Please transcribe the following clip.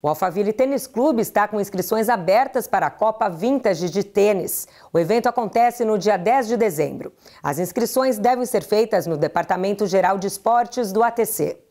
O Alphaville Tênis Clube está com inscrições abertas para a Copa Vintage de Tênis. O evento acontece no dia 10 de dezembro. As inscrições devem ser feitas no Departamento Geral de Esportes do ATC.